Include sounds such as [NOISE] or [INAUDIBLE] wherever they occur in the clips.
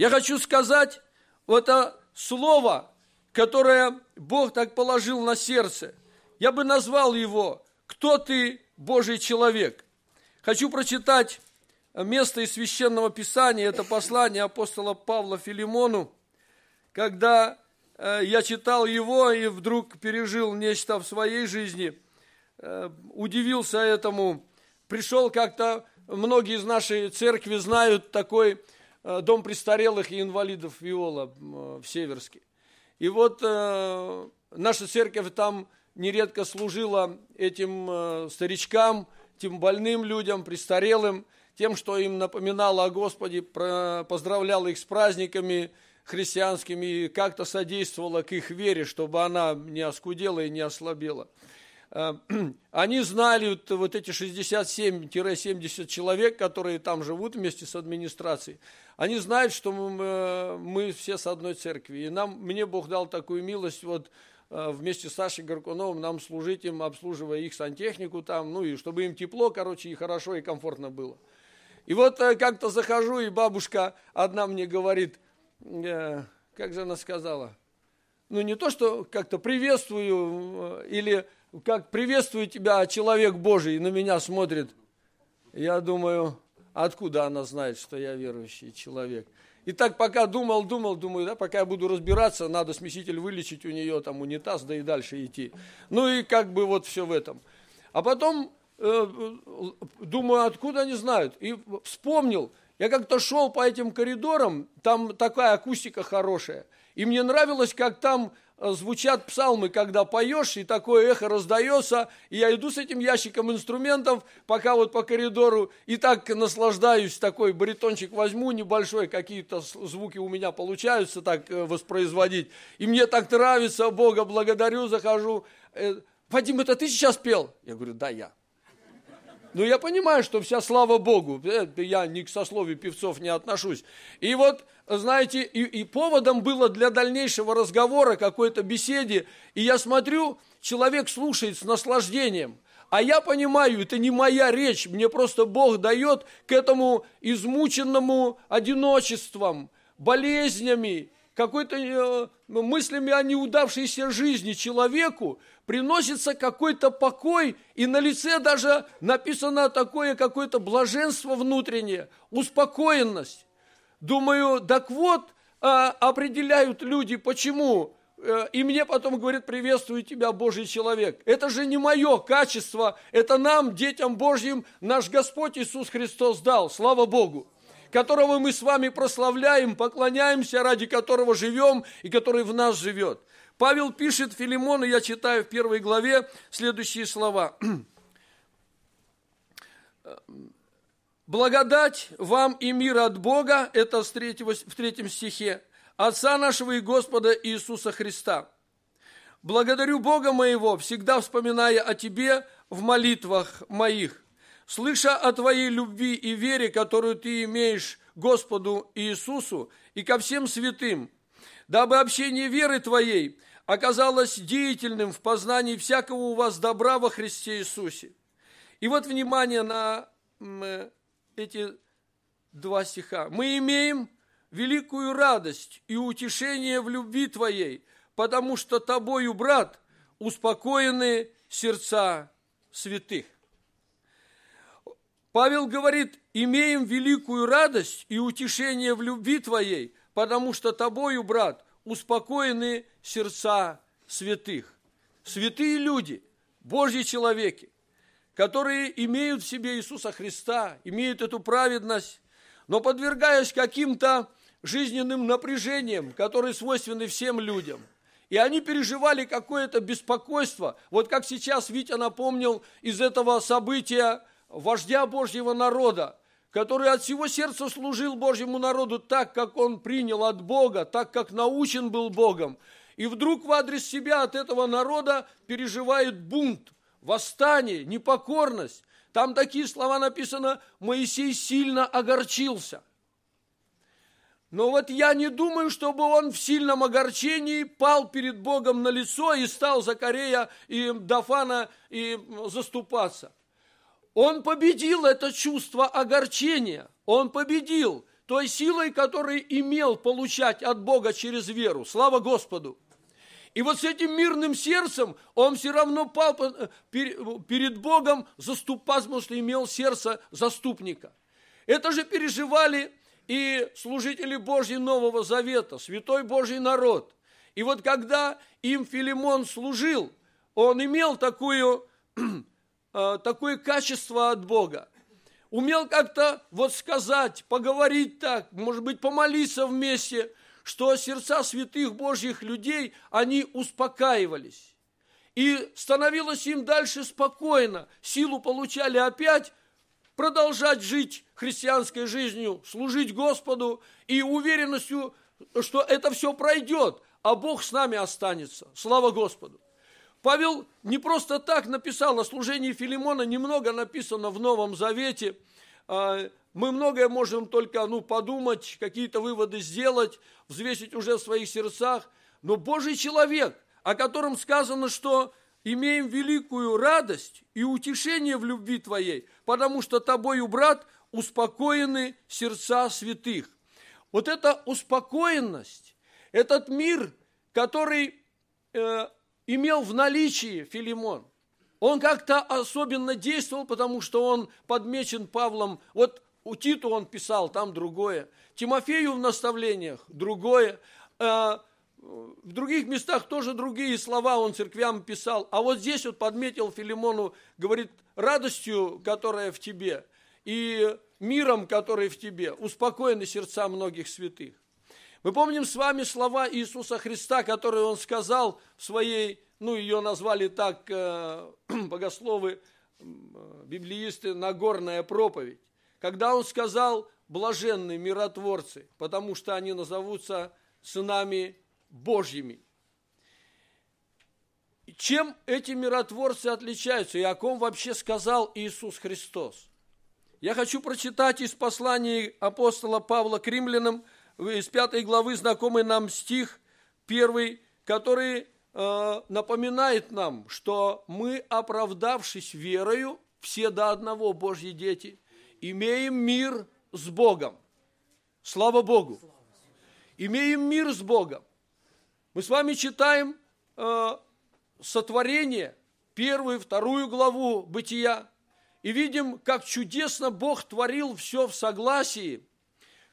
Я хочу сказать, вот это слово, которое Бог так положил на сердце, я бы назвал его «Кто ты, Божий человек?». Хочу прочитать место из Священного Писания, это послание апостола Павла Филимону, когда э, я читал его и вдруг пережил нечто в своей жизни, э, удивился этому, пришел как-то, многие из нашей церкви знают такой Э, дом престарелых и инвалидов Виола э, в Северске. И вот э, наша церковь там нередко служила этим старичкам, тем больным людям, престарелым, тем, что им напоминала о Господе, поздравляла их с праздниками христианскими и как-то содействовала к их вере, чтобы она не оскудела и не ослабела. Э, [CLEARS THROAT] они знали вот, вот эти 67-70 человек, которые там живут вместе с администрацией, они знают, что мы, мы все с одной церкви. И нам, мне Бог дал такую милость вот э, вместе с Сашей Горкуновым нам служить им, обслуживая их сантехнику там, ну и чтобы им тепло, короче, и хорошо, и комфортно было. И вот э, как-то захожу, и бабушка одна мне говорит, э, как же она сказала, ну не то, что как-то приветствую или как приветствую тебя, человек Божий, и на меня смотрит. Я думаю, откуда она знает, что я верующий человек? И так пока думал, думал, думаю, да, пока я буду разбираться, надо смеситель вылечить у нее, там унитаз, да и дальше идти. Ну и как бы вот все в этом. А потом э, э, думаю, откуда они знают? И вспомнил, я как-то шел по этим коридорам, там такая акустика хорошая. И мне нравилось, как там звучат псалмы, когда поешь, и такое эхо раздается, и я иду с этим ящиком инструментов, пока вот по коридору, и так наслаждаюсь, такой баритончик возьму небольшой, какие-то звуки у меня получаются так э, воспроизводить, и мне так нравится, Бога благодарю, захожу, э, Вадим, это ты сейчас пел? Я говорю, да, я. Ну, я понимаю, что вся слава Богу. Э, я ни к сословию певцов не отношусь. И вот, знаете, и, и поводом было для дальнейшего разговора, какой-то беседе. И я смотрю, человек слушает с наслаждением. А я понимаю, это не моя речь, мне просто Бог дает к этому измученному одиночеством, болезнями, какой-то э, ну, мыслями о неудавшейся жизни человеку приносится какой-то покой, и на лице даже написано такое какое-то блаженство внутреннее, успокоенность. Думаю, так вот, а, определяют люди, почему. Э, и мне потом говорит, приветствую тебя, Божий человек. Это же не мое качество, это нам, детям Божьим, наш Господь Иисус Христос дал, слава Богу которого мы с вами прославляем, поклоняемся, ради которого живем и который в нас живет. Павел пишет Филимону, я читаю в первой главе следующие слова. «Благодать вам и мир от Бога» – это в третьем, в третьем стихе, «Отца нашего и Господа Иисуса Христа». «Благодарю Бога моего, всегда вспоминая о тебе в молитвах моих» слыша о твоей любви и вере, которую ты имеешь Господу Иисусу и ко всем святым, дабы общение веры твоей оказалось деятельным в познании всякого у вас добра во Христе Иисусе. И вот внимание на э, эти два стиха. Мы имеем великую радость и утешение в любви твоей, потому что тобою, брат, успокоены сердца святых. Павел говорит, имеем великую радость и утешение в любви твоей, потому что тобою, брат, успокоены сердца святых. Святые люди, Божьи человеки, которые имеют в себе Иисуса Христа, имеют эту праведность, но подвергаясь каким-то жизненным напряжениям, которые свойственны всем людям – и они переживали какое-то беспокойство. Вот как сейчас Витя напомнил из этого события вождя Божьего народа, который от всего сердца служил Божьему народу так, как он принял от Бога, так, как научен был Богом. И вдруг в адрес себя от этого народа переживает бунт, восстание, непокорность. Там такие слова написано, Моисей сильно огорчился. Но вот я не думаю, чтобы он в сильном огорчении пал перед Богом на лицо и стал за Корея и Дафана и заступаться. Он победил это чувство огорчения, он победил той силой, которой имел получать от Бога через веру. Слава Господу! И вот с этим мирным сердцем он все равно пал перед Богом заступать, потому что имел сердце заступника. Это же переживали и служители Божьи Нового Завета, святой Божий народ. И вот когда им Филимон служил, он имел такую Э, такое качество от Бога. Умел как-то вот сказать, поговорить так, может быть, помолиться вместе, что сердца святых Божьих людей, они успокаивались. И становилось им дальше спокойно, силу получали опять, продолжать жить христианской жизнью, служить Господу и уверенностью, что это все пройдет, а Бог с нами останется. Слава Господу! Павел не просто так написал о служении Филимона, немного написано в Новом Завете. А, мы многое можем только ну, подумать, какие-то выводы сделать, взвесить уже в своих сердцах. Но Божий человек, о котором сказано, что имеем великую радость и утешение в любви Твоей, потому что Тобою, брат, успокоены сердца святых. Вот эта успокоенность, этот мир, который э, имел в наличии Филимон. Он как-то особенно действовал, потому что он подмечен Павлом. Вот у Титу он писал, там другое. Тимофею в наставлениях другое. Э, в других местах тоже другие слова он церквям писал. А вот здесь вот подметил Филимону, говорит, радостью, которая в тебе, и миром, который в тебе, успокоены сердца многих святых. Мы помним с вами слова Иисуса Христа, которые он сказал в своей, ну ее назвали так э, [CLEARS THROAT] богословы, э, библеисты, Нагорная проповедь. Когда он сказал "Блаженные миротворцы», потому что они назовутся сынами Божьими. Чем эти миротворцы отличаются и о ком вообще сказал Иисус Христос? Я хочу прочитать из послания апостола Павла к римлянам из пятой главы знакомый нам стих первый, который э, напоминает нам, что мы, оправдавшись верою, все до одного Божьи дети, имеем мир с Богом. Слава Богу! Имеем мир с Богом. Мы с вами читаем э, сотворение, первую, вторую главу бытия, и видим, как чудесно Бог творил все в согласии.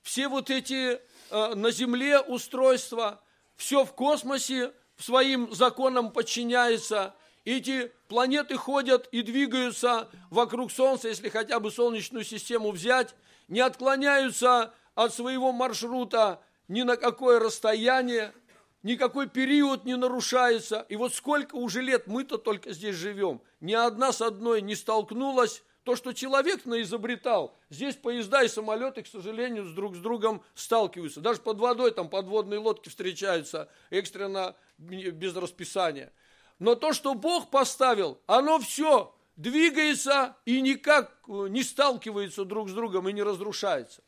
Все вот эти Э, на Земле устройство, все в космосе своим законам подчиняется. Эти планеты ходят и двигаются вокруг Солнца, если хотя бы Солнечную систему взять, не отклоняются от своего маршрута ни на какое расстояние, никакой период не нарушается. И вот сколько уже лет мы-то только здесь живем, ни одна с одной не столкнулась, то, что человек наизобретал, здесь поезда и самолеты, к сожалению, с друг с другом сталкиваются. Даже под водой там подводные лодки встречаются экстренно, без расписания. Но то, что Бог поставил, оно все двигается и никак э, не сталкивается друг с другом и не разрушается.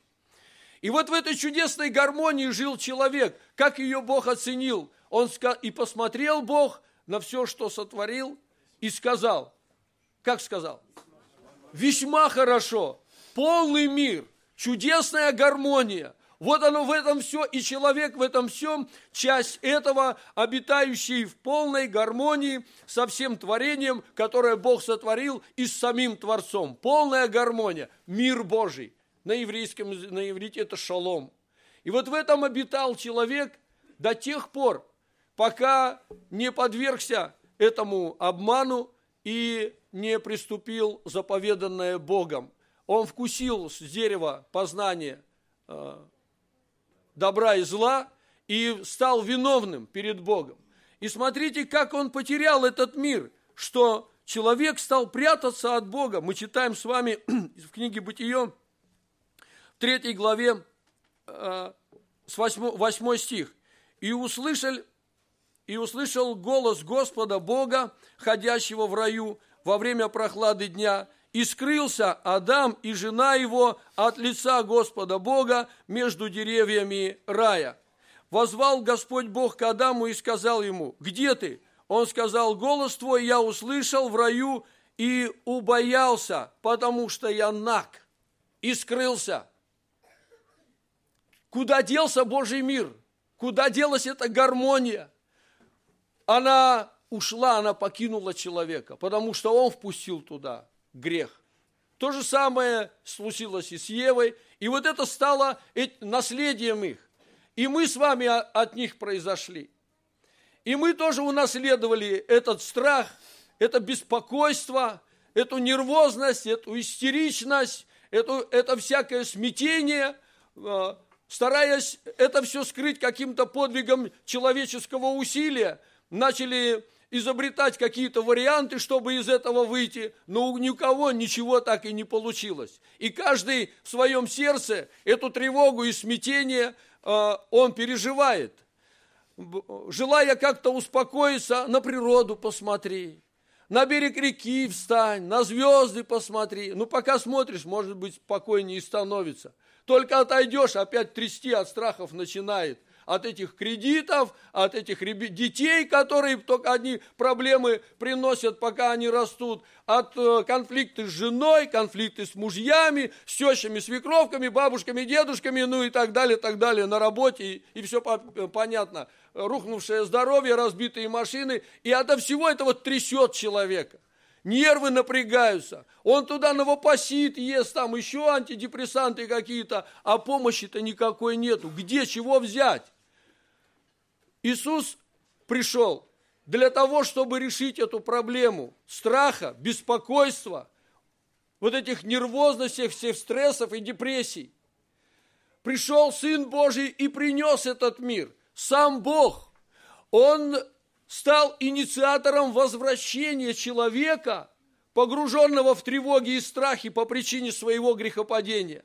И вот в этой чудесной гармонии жил человек. Как ее Бог оценил? Он сказ... и посмотрел Бог на все, что сотворил, и сказал. Как сказал? весьма хорошо, полный мир, чудесная гармония. Вот оно в этом все, и человек в этом всем, часть этого, обитающий в полной гармонии со всем творением, которое Бог сотворил, и с самим Творцом. Полная гармония, мир Божий. На еврейском, на иврите это шалом. И вот в этом обитал человек до тех пор, пока не подвергся этому обману и не приступил заповеданное Богом. Он вкусил с дерева познания э, добра и зла и стал виновным перед Богом. И смотрите, как он потерял этот мир, что человек стал прятаться от Бога. Мы читаем с вами [CLEARS THROAT] в книге Бытие, в третьей главе, э, с 8, 8 стих. «И услышал, «И услышал голос Господа Бога, ходящего в раю, во время прохлады дня, и скрылся Адам и жена его от лица Господа Бога между деревьями рая. Возвал Господь Бог к Адаму и сказал ему, «Где ты?» Он сказал, «Голос твой я услышал в раю и убоялся, потому что я наг, и скрылся». Куда делся Божий мир? Куда делась эта гармония? Она ушла, она покинула человека, потому что он впустил туда грех. То же самое случилось и с Евой, и вот это стало э, наследием их. И мы с вами от них произошли. И мы тоже унаследовали этот страх, это беспокойство, эту нервозность, эту истеричность, эту, это всякое смятение, э, стараясь это все скрыть каким-то подвигом человеческого усилия, начали изобретать какие-то варианты, чтобы из этого выйти, но у никого ничего так и не получилось. И каждый в своем сердце эту тревогу и смятение э, он переживает. Желая как-то успокоиться, на природу посмотри, на берег реки встань, на звезды посмотри. Ну, пока смотришь, может быть, спокойнее становится. Только отойдешь, опять трясти от страхов начинает от этих кредитов, от этих детей, которые только одни проблемы приносят, пока они растут, от э, конфликты с женой, конфликты с мужьями, с тещами, свекровками, бабушками, дедушками, ну и так далее, так далее, на работе, и, и все э, понятно. Рухнувшее здоровье, разбитые машины, и от всего этого трясет человека нервы напрягаются, он туда новопосит, ест там еще антидепрессанты какие-то, а помощи-то никакой нету. Где чего взять? Иисус пришел для того, чтобы решить эту проблему страха, беспокойства, вот этих нервозностей, всех стрессов и депрессий. Пришел Сын Божий и принес этот мир. Сам Бог. Он стал инициатором возвращения человека, погруженного в тревоги и страхи по причине своего грехопадения,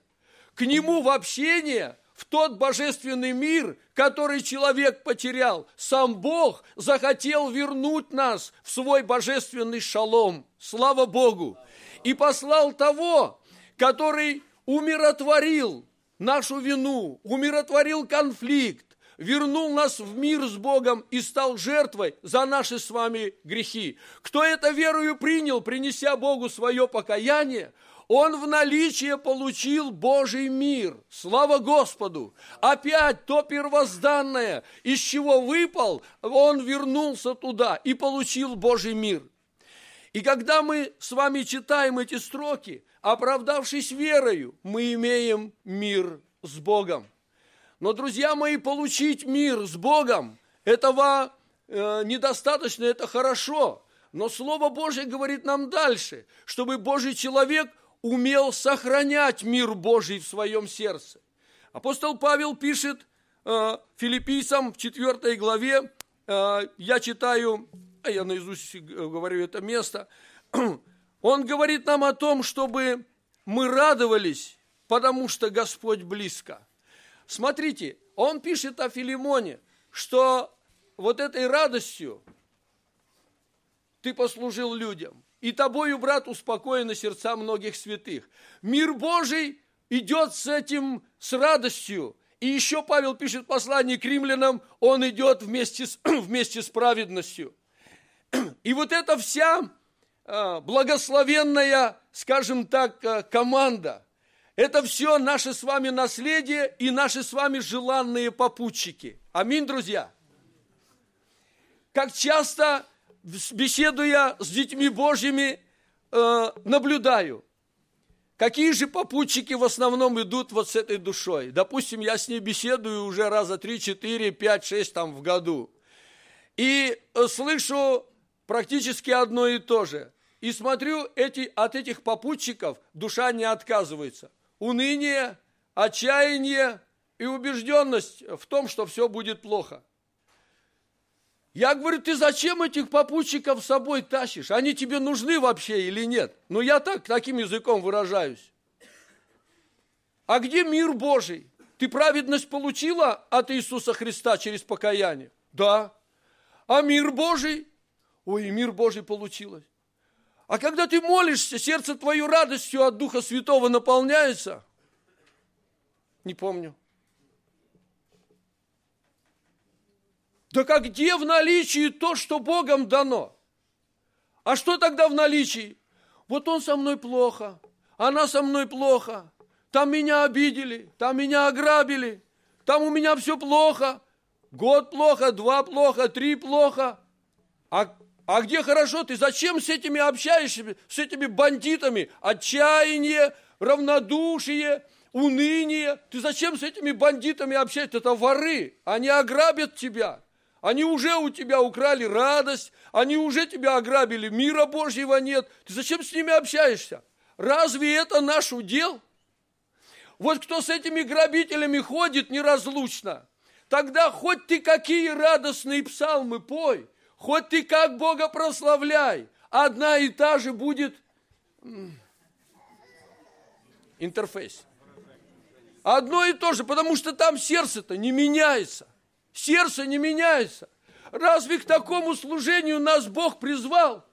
к нему в общение – в тот божественный мир, который человек потерял. Сам Бог захотел вернуть нас в свой божественный шалом. Слава Богу! И послал того, который умиротворил нашу вину, умиротворил конфликт, вернул нас в мир с Богом и стал жертвой за наши с вами грехи. Кто это верою принял, принеся Богу свое покаяние – он в наличие получил Божий мир. Слава Господу! Опять то первозданное, из чего выпал, он вернулся туда и получил Божий мир. И когда мы с вами читаем эти строки, оправдавшись верою, мы имеем мир с Богом. Но, друзья мои, получить мир с Богом, этого э, недостаточно, это хорошо. Но Слово Божье говорит нам дальше, чтобы Божий человек – умел сохранять мир Божий в своем сердце. Апостол Павел пишет э, филиппийцам в 4 главе, э, я читаю, а я наизусть говорю это место, [CLEARS THROAT] он говорит нам о том, чтобы мы радовались, потому что Господь близко. Смотрите, он пишет о Филимоне, что вот этой радостью ты послужил людям и тобою, брат, успокоены сердца многих святых. Мир Божий идет с этим, с радостью. И еще Павел пишет послание к римлянам, он идет вместе с, [CLEARS THROAT] вместе с праведностью. И вот эта вся а, благословенная, скажем так, а, команда, это все наше с вами наследие и наши с вами желанные попутчики. Аминь, друзья. Как часто беседуя с детьми Божьими, э, наблюдаю, какие же попутчики в основном идут вот с этой душой. Допустим, я с ней беседую уже раза 3, 4, 5, 6 там в году. И э, слышу практически одно и то же. И смотрю, эти, от этих попутчиков душа не отказывается. Уныние, отчаяние и убежденность в том, что все будет плохо – я говорю, ты зачем этих попутчиков с собой тащишь? Они тебе нужны вообще или нет? Ну, я так, таким языком выражаюсь. А где мир Божий? Ты праведность получила от Иисуса Христа через покаяние? Да. А мир Божий? Ой, мир Божий получилось. А когда ты молишься, сердце твое радостью от Духа Святого наполняется? Не помню. Так а где в наличии то, что Богом дано? А что тогда в наличии? Вот он со мной плохо, она со мной плохо, там меня обидели, там меня ограбили, там у меня все плохо, год плохо, два плохо, три плохо. А, а где хорошо? Ты зачем с этими общаешься, с этими бандитами? Отчаяние, равнодушие, уныние. Ты зачем с этими бандитами общаешься? Это воры, они ограбят тебя. Они уже у тебя украли радость, они уже тебя ограбили, мира Божьего нет. Ты зачем с ними общаешься? Разве это наш удел? Вот кто с этими грабителями ходит неразлучно, тогда хоть ты какие радостные псалмы пой, хоть ты как Бога прославляй, одна и та же будет интерфейс. Одно и то же, потому что там сердце-то не меняется. Сердце не меняется. Разве к такому служению нас Бог призвал?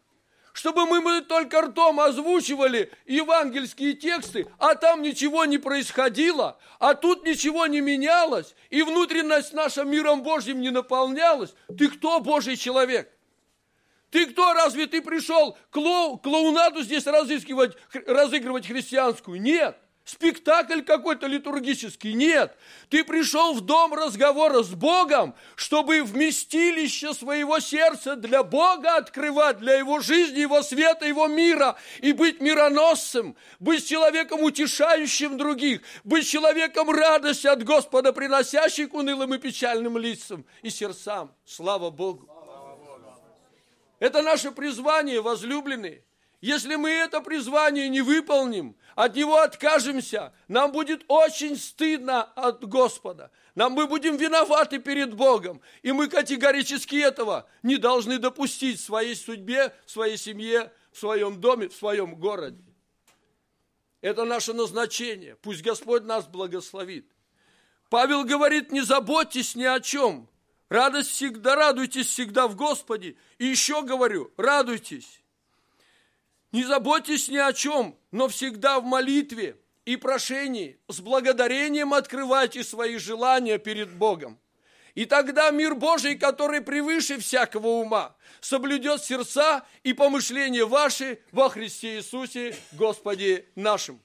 Чтобы мы, мы только ртом озвучивали евангельские тексты, а там ничего не происходило, а тут ничего не менялось, и внутренность наша миром Божьим не наполнялась. Ты кто, Божий человек? Ты кто? Разве ты пришел клоу, клоунаду здесь разыскивать, разыгрывать христианскую? Нет спектакль какой-то литургический. Нет, ты пришел в дом разговора с Богом, чтобы вместилище своего сердца для Бога открывать, для Его жизни, Его света, Его мира, и быть мироносцем, быть человеком, утешающим других, быть человеком радости от Господа, приносящим к унылым и печальным лицам и сердцам. Слава Богу! Слава Богу. Это наше призвание, возлюбленные – если мы это призвание не выполним, от него откажемся, нам будет очень стыдно от Господа. Нам мы будем виноваты перед Богом. И мы категорически этого не должны допустить в своей судьбе, в своей семье, в своем доме, в своем городе. Это наше назначение. Пусть Господь нас благословит. Павел говорит, не заботьтесь ни о чем. Радость всегда, радуйтесь всегда в Господе. И еще говорю, радуйтесь. Не заботьтесь ни о чем, но всегда в молитве и прошении с благодарением открывайте свои желания перед Богом. И тогда мир Божий, который превыше всякого ума, соблюдет сердца и помышления ваши во Христе Иисусе Господе нашим.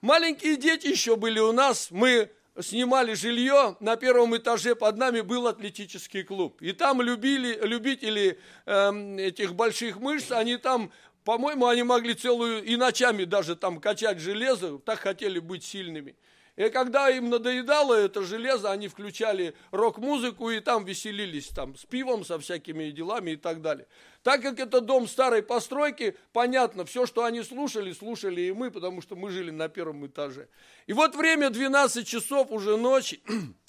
Маленькие дети еще были у нас, мы снимали жилье, на первом этаже под нами был атлетический клуб. И там любили, любители э, этих больших мышц, они там по-моему, они могли целую и ночами даже там качать железо, так хотели быть сильными. И когда им надоедало это железо, они включали рок-музыку и там веселились там с пивом, со всякими делами и так далее. Так как это дом старой постройки, понятно, все, что они слушали, слушали и мы, потому что мы жили на первом этаже. И вот время 12 часов уже ночи, [CLEARS THROAT]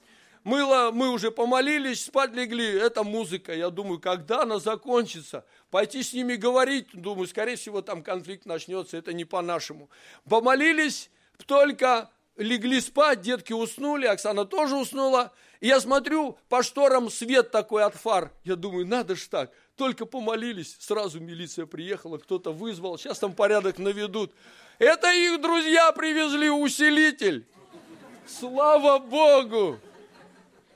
мыло, мы уже помолились, спать легли, это музыка. Я думаю, когда она закончится? Пойти с ними говорить, думаю, скорее всего, там конфликт начнется, это не по-нашему. Помолились, только легли спать, детки уснули, Оксана тоже уснула. И я смотрю, по шторам свет такой от фар. Я думаю, надо ж так. Только помолились, сразу милиция приехала, кто-то вызвал, сейчас там порядок наведут. Это их друзья привезли усилитель. Слава Богу!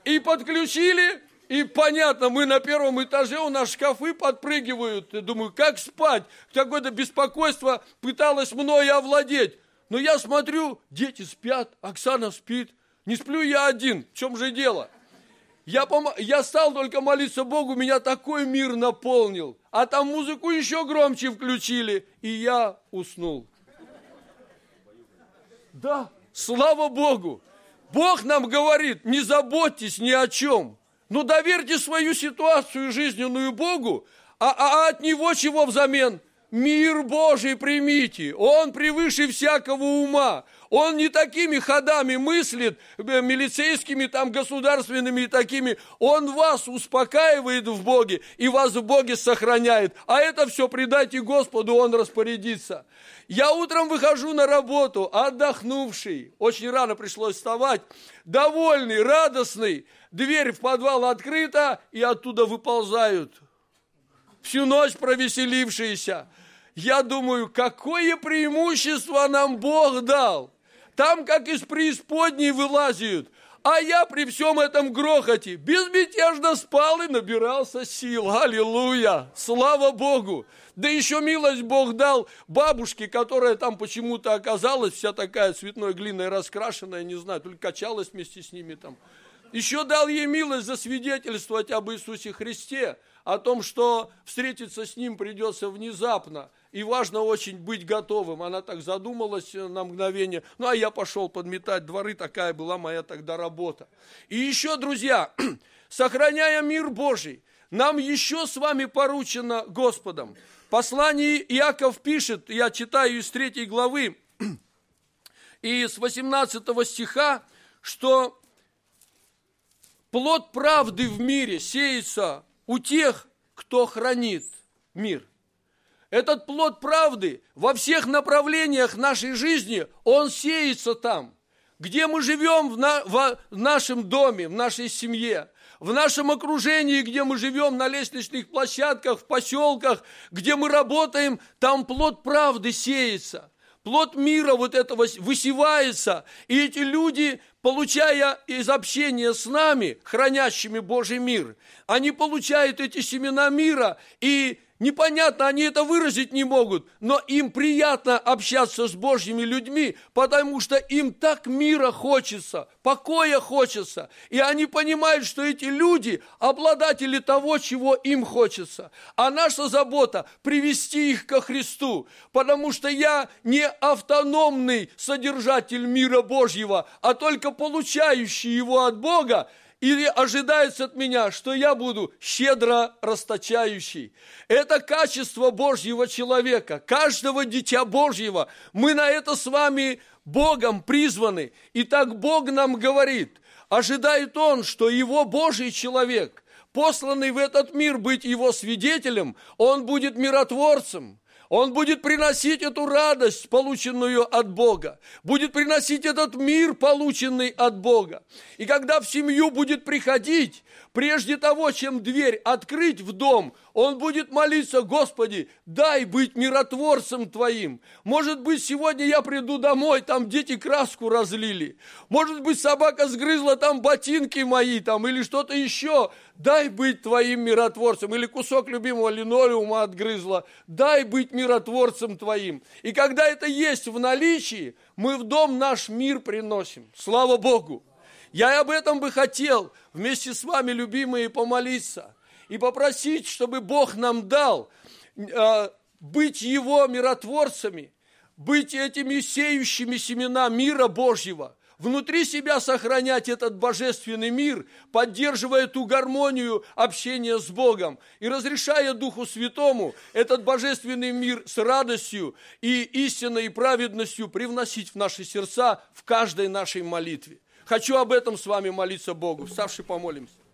И подключили, и понятно, мы на первом этаже, у нас шкафы подпрыгивают. Я думаю, как спать? Какое-то беспокойство пыталось мной овладеть. Но я смотрю, дети спят, Оксана спит. Не сплю я один, в чем же дело? Я, пом... я стал только молиться Богу, меня такой мир наполнил. А там музыку еще громче включили, и я уснул. Да, слава Богу! Бог нам говорит, не заботьтесь ни о чем. Ну, доверьте свою ситуацию жизненную Богу, а, а, а от Него чего взамен? Мир Божий примите, он превыше всякого ума. Он не такими ходами мыслит, э, милицейскими, там, государственными и такими. Он вас успокаивает в Боге и вас в Боге сохраняет. А это все предайте Господу, Он распорядится. Я утром выхожу на работу, отдохнувший. Очень рано пришлось вставать. Довольный, радостный. Дверь в подвал открыта, и оттуда выползают. Всю ночь провеселившиеся. Я думаю, какое преимущество нам Бог дал? Там, как из преисподней вылазят, а я при всем этом грохоте безмятежно спал и набирался сил. Аллилуйя! Слава Богу! Да еще милость Бог дал бабушке, которая там почему-то оказалась, вся такая цветной глиной раскрашенная, не знаю, только качалась вместе с ними там. Еще дал ей милость засвидетельствовать об Иисусе Христе, о том, что встретиться с Ним придется внезапно и важно очень быть готовым. Она так задумалась э, на мгновение. Ну, а я пошел подметать дворы, такая была моя тогда работа. И еще, друзья, [CLEARS THROAT] сохраняя мир Божий, нам еще с вами поручено Господом. Послание Иаков пишет, я читаю из третьей главы [CLEARS THROAT] и с 18 стиха, что плод правды в мире сеется у тех, кто хранит мир – этот плод правды во всех направлениях нашей жизни, он сеется там. Где мы живем в, на, в, нашем доме, в нашей семье, в нашем окружении, где мы живем, на лестничных площадках, в поселках, где мы работаем, там плод правды сеется. Плод мира вот этого высевается, и эти люди, получая из общения с нами, хранящими Божий мир, они получают эти семена мира и Непонятно, они это выразить не могут, но им приятно общаться с Божьими людьми, потому что им так мира хочется, покоя хочется. И они понимают, что эти люди – обладатели того, чего им хочется. А наша забота – привести их ко Христу, потому что я не автономный содержатель мира Божьего, а только получающий его от Бога – или ожидается от меня, что я буду щедро расточающий. Это качество Божьего человека, каждого дитя Божьего. Мы на это с вами Богом призваны. И так Бог нам говорит, ожидает Он, что его Божий человек, посланный в этот мир быть его свидетелем, он будет миротворцем – он будет приносить эту радость, полученную от Бога, будет приносить этот мир, полученный от Бога. И когда в семью будет приходить, Прежде того, чем дверь открыть в дом, он будет молиться, Господи, дай быть миротворцем Твоим. Может быть, сегодня я приду домой, там дети краску разлили. Может быть, собака сгрызла там ботинки мои там или что-то еще. Дай быть Твоим миротворцем. Или кусок любимого линолеума отгрызла. Дай быть миротворцем Твоим. И когда это есть в наличии, мы в дом наш мир приносим. Слава Богу! Я и об этом бы хотел вместе с вами, любимые, помолиться и попросить, чтобы Бог нам дал э, быть Его миротворцами, быть этими сеющими семена мира Божьего, внутри себя сохранять этот божественный мир, поддерживая ту гармонию общения с Богом и разрешая Духу Святому этот божественный мир с радостью и истиной и праведностью привносить в наши сердца в каждой нашей молитве. Хочу об этом с вами молиться Богу. Вставши, помолимся.